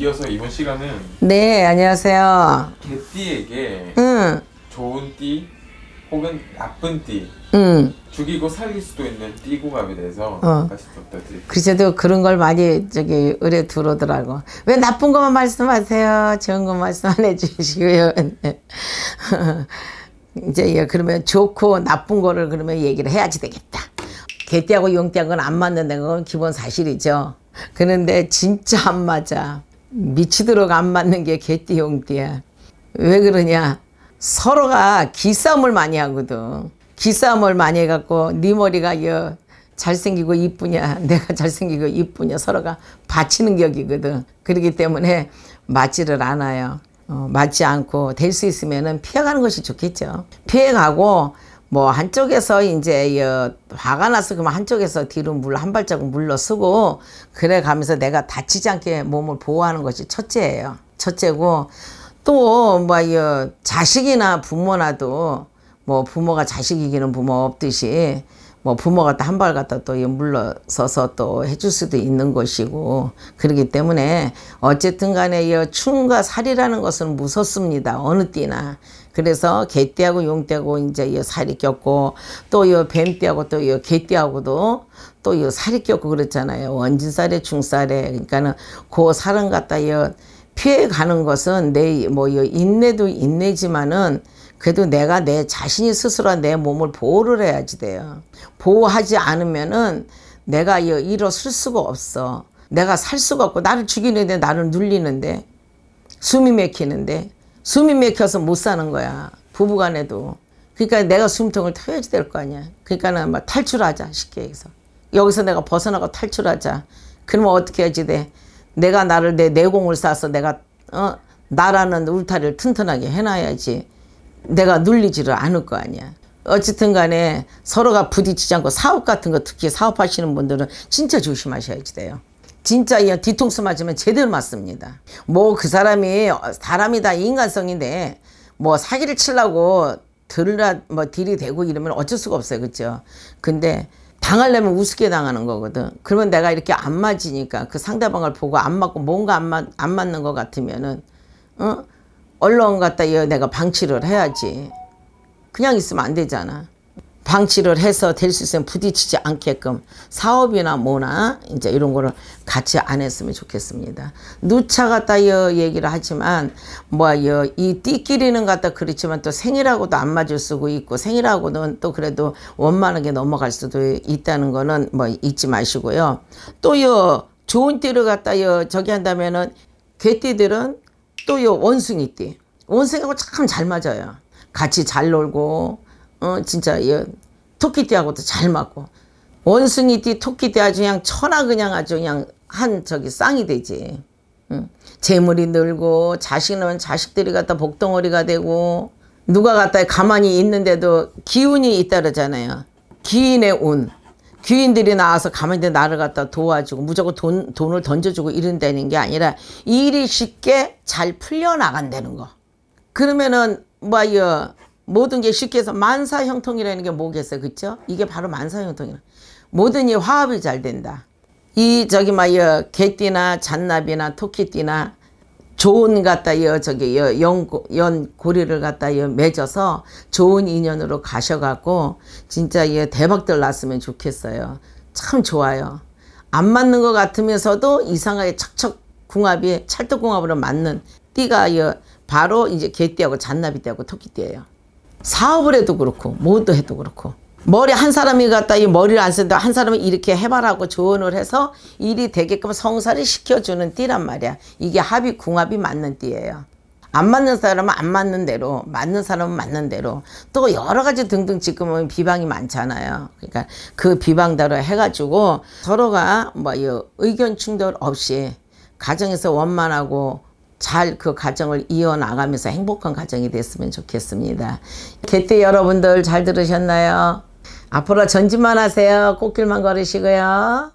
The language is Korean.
이어서 이번 시간은 네 안녕하세요. 개띠에게 응. 좋은 띠 혹은 나쁜 띠 응. 죽이고 살릴 수도 있는 띠고감에 대해서 어. 그래도 그런 걸 많이 저기 의뢰 들어오더라고. 왜 나쁜 것만 말씀하세요. 좋은 것 말씀 해주시고요. 이제 그러면 좋고 나쁜 거를 그러면 얘기를 해야지 되겠다. 개띠하고 용띠하고는 안 맞는다는 건 기본 사실이죠. 그런데 진짜 안 맞아. 미치도록 안 맞는 게개띠형띠야왜 그러냐? 서로가 기싸움을 많이 하거든. 기싸움을 많이 해갖고 네 머리가 여 잘생기고 이쁘냐 내가 잘생기고 이쁘냐 서로가 바치는 격이거든. 그렇기 때문에 맞지를 않아요. 어, 맞지 않고 될 수 있으면 피해가는 것이 좋겠죠. 피해가고 뭐 한쪽에서 이제 여, 어, 화가 나서 그만 한쪽에서 뒤로 물 한 발자국 물러서고 그래 가면서 내가 다치지 않게 몸을 보호하는 것이 첫째예요. 첫째고 또뭐 어, 자식이나 부모나도 뭐 부모가 자식 이기는 부모 없듯이 뭐 부모가 또 한발 갖다 또 물러서서 또 해줄 수도 있는 것이고 그러기 때문에 어쨌든 간에 이 어, 충과 살이라는 것은 무섭습니다 어느 띠나 그래서 개띠하고 용띠하고 이제 이 살이 꼈고 또이 뱀띠하고 또이 개띠하고도 또 이 살이 꼈고 그렇잖아요 원진살에 중살에 그러니까는 그 살은 갖다 이 피해 가는 것은 내뭐 인내도 인내지만은 그래도 내가 내 자신이 스스로 내 몸을 보호를 해야지 돼요. 보호하지 않으면은 내가 일어설 수가 없어. 내가 살 수가 없고 나를 죽이는데 나를 눌리는데 숨이 막히는데 숨이 맥혀서못 사는 거야. 부부간에도. 그러니까 내가 숨통을 터야지 될 거 아니야. 그러니까는 막 탈출하자 쉽게 해서 여기서 내가 벗어나고 탈출하자. 그러면 어떻게 해야지 돼? 내가 나를 내 내공을 쌓아서 내가 어 나라는 울타리를 튼튼하게 해놔야지. 내가 눌리지를 않을 거 아니야. 어쨌든 간에 서로가 부딪히지 않고 사업 같은 거 특히 사업하시는 분들은 진짜 조심하셔야지 돼요. 진짜 이 뒤통수 맞으면 제대로 맞습니다. 뭐 그 사람이 사람이 다 인간성인데 뭐 사기를 치려고 들으라 뭐 딜이 되고 이러면 어쩔 수가 없어요. 그렇죠? 근데 당하려면 우습게 당하는 거거든. 그러면 내가 이렇게 안 맞으니까 그 상대방을 보고 안 맞고 뭔가 안, 맞, 안 맞는 것 같으면은 어? 언론 갔다 내가 방치를 해야지. 그냥 있으면 안 되잖아. 방치를 해서 될 수 있으면 부딪히지 않게끔 사업이나 뭐나 이제 이런 거를 같이 안 했으면 좋겠습니다. 누차 같다 여 얘기를 하지만 뭐이 띠끼리는 같다 그렇지만 또 생일하고도 안 맞을 수 있고 생일하고는 또 그래도 원만하게 넘어갈 수도 있다는 거는 뭐 잊지 마시고요. 또여 좋은 띠를 갖다 여 저기 한다면은 개띠들은 또요 원숭이띠 원숭이하고 참 잘 맞아요. 같이 잘 놀고 어, 진짜 예, 토끼띠하고도 잘 맞고 원숭이띠 토끼띠 아주 그냥 천하 그냥 아주 그냥 한 저기 쌍이 되지. 응. 재물이 늘고 자식 은 자식들이 갖다 복덩어리가 되고 누가 갖다 가만히 있는데도 기운이 있다 르잖아요 기인의 운. 귀인들이 나와서 가만히 나를 갖다 도와주고 무조건 돈, 돈을 던져주고 이런다는 게 아니라 일이 쉽게 잘 풀려나간다는 거. 그러면은 뭐야 모든 게 쉽게 해서 만사 형통이라는 게 뭐겠어요. 그렇죠? 이게 바로 만사 형통이에요 모든 이 화합이 잘 된다. 이 저기 막여 개띠나 잔나비나 토끼띠나 좋은 갖다 여 저기 여연 고리를 갖다 여 맺어서 좋은 인연으로 가셔갖고 진짜 여 대박들 났으면 좋겠어요. 참 좋아요. 안 맞는 것 같으면서도 이상하게 척척 궁합이 찰떡궁합으로 맞는 띠가 여 바로 이제 개띠하고 잔나비띠하고 토끼띠예요. 사업을 해도 그렇고 뭐도 해도 그렇고 머리 한 사람이 갖다 이 머리를 안 쓴다 한 사람은 이렇게 해봐라고 조언을 해서 일이 되게끔 성사를 시켜주는 띠란 말이야 이게 합이 궁합이 맞는 띠예요 안 맞는 사람은 안 맞는 대로 맞는 사람은 맞는 대로 또 여러 가지 등등 지금은 비방이 많잖아요 그러니까 그 비방대로 해가지고 서로가 뭐 의견 충돌 없이 가정에서 원만하고 잘그 가정을 이어나가면서 행복한 가정이 됐으면 좋겠습니다. 개띠 여러분들 잘 들으셨나요? 앞으로 전진만 하세요. 꽃길만 걸으시고요.